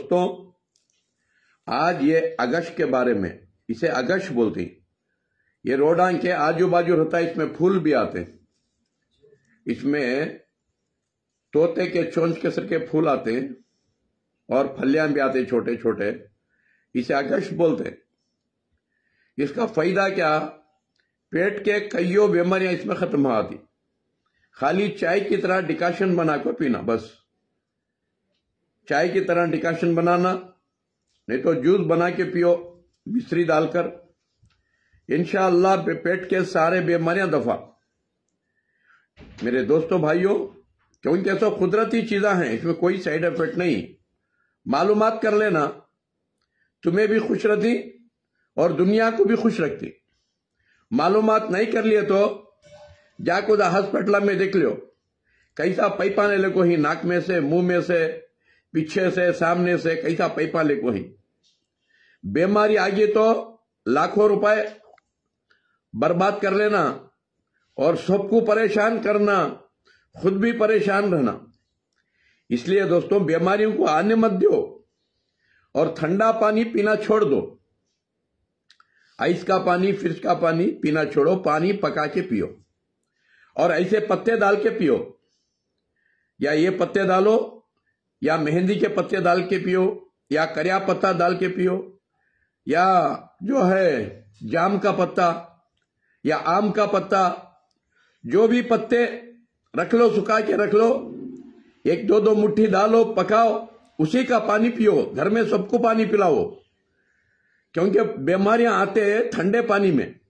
दोस्तों आज ये अगश के बारे में इसे अगश बोलते हैं ये रोडान के आजू बाजू होता है इसमें फूल भी आते हैं इसमें तोते के चोंच सर के फूल आते हैं और फलियां भी आते छोटे छोटे इसे अगश बोलते हैं इसका फायदा क्या पेट के कईयों बीमारियां इसमें खत्म हो आती खाली चाय की तरह डिकाशन बना पीना बस चाय की तरह डिकाशन बनाना नहीं तो जूस बना के पियो मिश्री डालकर इनशाला पेट के सारे बीमारियां दफा मेरे दोस्तों भाइयों क्योंकि ऐसा कुदरती चीजा हैं इसमें कोई साइड इफेक्ट नहीं मालूम कर लेना तुम्हें भी खुश रहती और दुनिया को भी खुश रखती मालूम नहीं कर लिए तो जाकुदा हॉस्पिटल में देख लियो कैसा पाइप आने लगो ही नाक में से मुंह में से पीछे से सामने से कैसा पैपा लेको है बीमारी आ गई तो लाखों रुपए बर्बाद कर लेना और सबको परेशान करना खुद भी परेशान रहना इसलिए दोस्तों बीमारियों को आने मत दो और ठंडा पानी पीना छोड़ दो आइस का पानी फ्रिज का पानी पीना छोड़ो पानी पका के पियो और ऐसे पत्ते डाल के पियो या ये पत्ते डालो या मेहंदी के पत्ते डाल के पियो या करिया पत्ता डाल के पियो या जो है जाम का पत्ता या आम का पत्ता जो भी पत्ते रख लो सुखा के रख लो एक दो दो मुट्ठी डालो पकाओ उसी का पानी पियो घर में सबको पानी पिलाओ क्योंकि बीमारियां आते हैं ठंडे पानी में